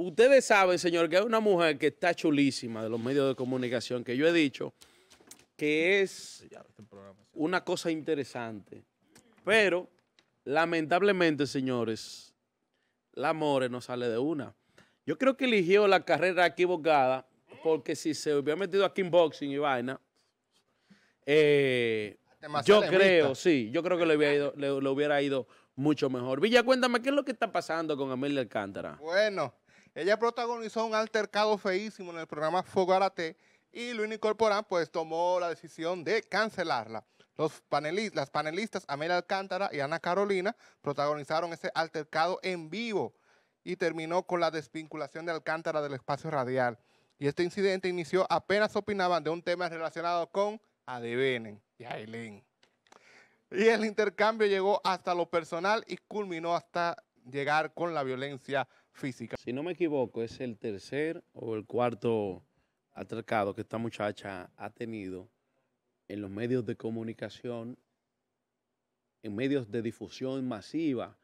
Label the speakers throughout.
Speaker 1: Ustedes saben, señor, que hay una mujer que está chulísima de los medios de comunicación, que yo he dicho que es una cosa interesante. Pero, lamentablemente, señores, la More no sale de una. Yo creo que eligió la carrera equivocada, porque si se hubiera metido a boxing y vaina, eh,
Speaker 2: yo creo,
Speaker 1: sí, yo creo que le hubiera ido, hubiera ido mucho mejor. Villa, cuéntame, ¿qué es lo que está pasando con Amelia Alcántara?
Speaker 2: Bueno, ella protagonizó un altercado feísimo en el programa Fogarate y Luis Incorporán pues tomó la decisión de cancelarla. Los las panelistas Amelia Alcántara y Ana Carolina protagonizaron ese altercado en vivo y terminó con la desvinculación de Alcántara del espacio radial. Y este incidente inició apenas opinaban de un tema relacionado con Adevenen y Ailén. Y el intercambio
Speaker 1: llegó hasta lo personal y culminó hasta llegar con la violencia si no me equivoco, es el tercer o el cuarto atracado que esta muchacha ha tenido en los medios de comunicación, en medios de difusión masiva,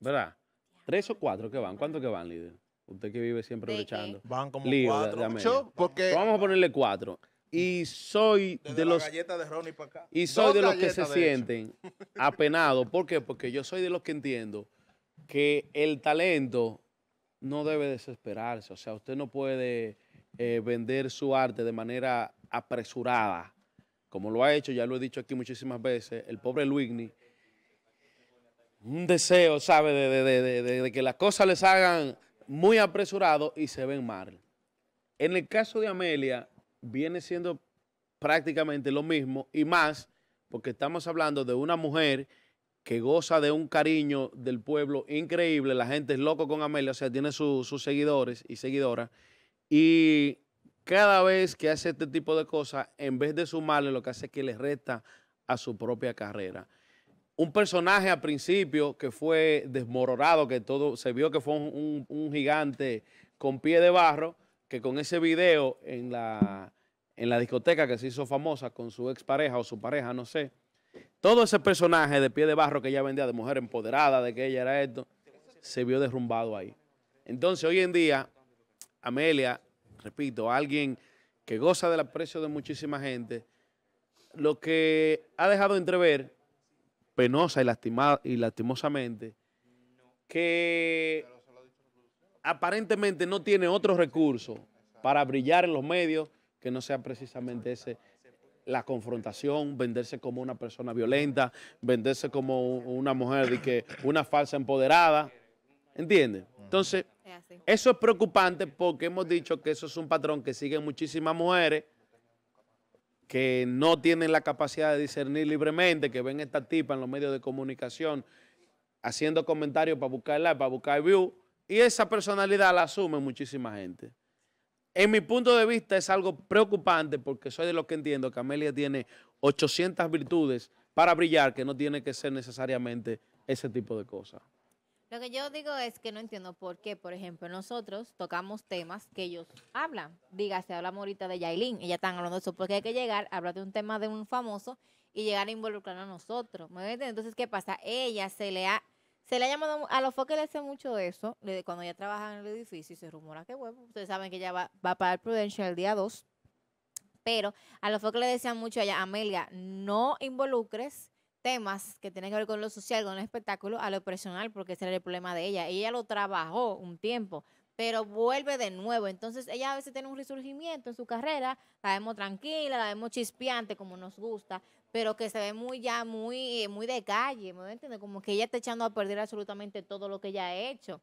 Speaker 1: ¿verdad? Tres o cuatro que van, ¿cuántos que van, líder? Usted que vive siempre luchando. Van como cuatro. Vamos a ponerle cuatro. Y soy de los... Y soy de los que se sienten apenados. ¿Por qué? Porque yo soy de los que entiendo que el talento no debe desesperarse. O sea, usted no puede eh, vender su arte de manera apresurada, como lo ha hecho, ya lo he dicho aquí muchísimas veces, el pobre Luigni. Un deseo, ¿sabe? De, de que las cosas les hagan muy apresurado y se ven mal. En el caso de Amelia, viene siendo prácticamente lo mismo y más, porque estamos hablando de una mujer que goza de un cariño del pueblo increíble. La gente es loco con Amelia, o sea, tiene sus seguidores y seguidoras. Y cada vez que hace este tipo de cosas, en vez de sumarle, lo que hace es que le resta a su propia carrera. Un personaje al principio que fue desmoronado, que todo se vio que fue un, gigante con pie de barro, que con ese video en la, en la discoteca que se hizo famosa con su expareja o su pareja, no sé, todo ese personaje de pie de barro que ella vendía, de mujer empoderada, de que ella era esto, se vio derrumbado ahí. Entonces, hoy en día, Amelia, repito, alguien que goza del aprecio de muchísima gente, lo que ha dejado entrever, penosa y, lastimada, y lastimosamente, que aparentemente no tiene otro recurso para brillar en los medios que no sea precisamente ese la confrontación, venderse como una persona violenta, venderse como una mujer de que una falsa empoderada. ¿Entiendes? Entonces, eso es preocupante porque hemos dicho que eso es un patrón que siguen muchísimas mujeres que no tienen la capacidad de discernir libremente, que ven esta tipa en los medios de comunicación haciendo comentarios para buscar like, para buscar view, y esa personalidad la asume muchísima gente. En mi punto de vista es algo preocupante porque soy de los que entiendo que Amelia tiene 800 virtudes para brillar que no tiene que ser necesariamente ese tipo de cosas.
Speaker 3: Lo que yo digo es que no entiendo por qué, por ejemplo, nosotros tocamos temas que ellos hablan. Dígase, hablamos ahorita de Yailin, ella están hablando de eso, porque hay que llegar, hablar de un tema de un famoso y llegar a involucrar a nosotros. Entonces, ¿qué pasa? Ella se le ha se le ha llamado a los foques le hace mucho eso, cuando ella trabaja en el edificio y se rumora que bueno, ustedes saben que ella va, a pagar Prudential el día 2. Pero a los foques le decían mucho a ella, Amelia, no involucres temas que tienen que ver con lo social, con el espectáculo, a lo personal, porque ese era el problema de ella. Ella lo trabajó un tiempo, pero vuelve de nuevo. Entonces ella a veces tiene un resurgimiento en su carrera, la vemos tranquila, la vemos chispeante como nos gusta, pero que se ve muy ya, muy, eh, muy de calle, ¿me entiendes? Como que ella está echando a perder absolutamente todo lo que ella ha hecho.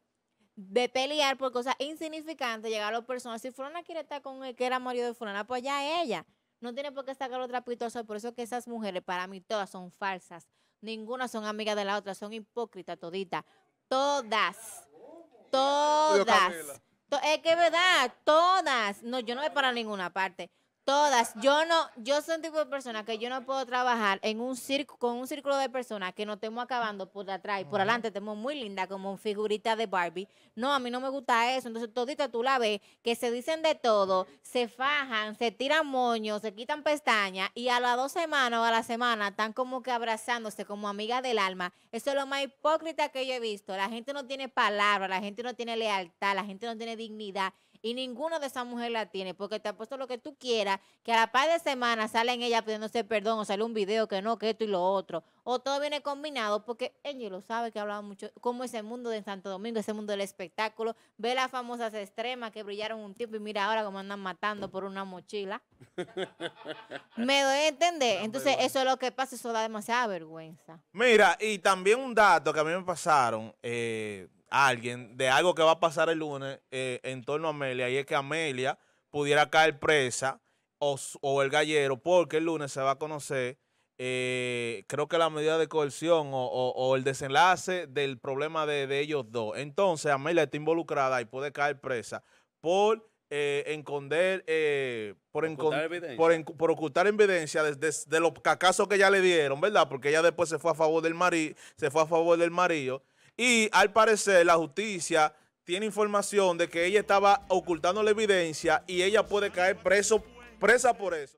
Speaker 3: De pelear por cosas insignificantes, llegar a las personas. Si Fulana quiere estar con el que era marido de Fulana, pues ya ella. No tiene por qué sacar otra pitosa. Por eso que esas mujeres, para mí, todas son falsas. Ninguna son amigas de la otra, son hipócritas toditas. Todas. Todas. Es que es verdad, todas. No, yo no voy para ninguna parte. Todas. Yo no, yo soy un tipo de persona que yo no puedo trabajar en un circo, con un círculo de personas que no estemos acabando por atrás y por adelante. tenemos muy linda como figurita de Barbie. No, a mí no me gusta eso. Entonces, todita tú la ves, que se dicen de todo, se fajan, se tiran moños, se quitan pestañas y a las dos semanas o a la semana están como que abrazándose como amigas del alma. Eso es lo más hipócrita que yo he visto. La gente no tiene palabra, la gente no tiene lealtad, la gente no tiene dignidad y ninguna de esas mujeres la tiene, porque te ha puesto lo que tú quieras, que a la par de semana salen ellas pidiéndose perdón, o sale un video que no, que esto y lo otro, o todo viene combinado, porque ella lo sabe que hablaba mucho, como ese mundo de Santo Domingo, ese mundo del espectáculo, ve las famosas extremas que brillaron un tiempo y mira ahora cómo andan matando por una mochila. Me doy a entender. Entonces, eso es lo que pasa, eso da demasiada vergüenza.
Speaker 2: Mira, y también un dato que a mí me pasaron, eh, alguien de algo que va a pasar el lunes eh, en torno a Amelia y es que Amelia pudiera caer presa o, el gallero porque el lunes se va a conocer eh, creo que la medida de coerción o, el desenlace del problema de, ellos dos. Entonces Amelia está involucrada y puede caer presa por eh, eh por, ocultar por, ocultar evidencia de, los cacazos que ya le dieron, ¿verdad? Porque ella después se fue a favor del Marí se fue a favor del marido y al parecer la justicia tiene información de que ella estaba ocultando la evidencia y ella puede caer preso, presa por eso.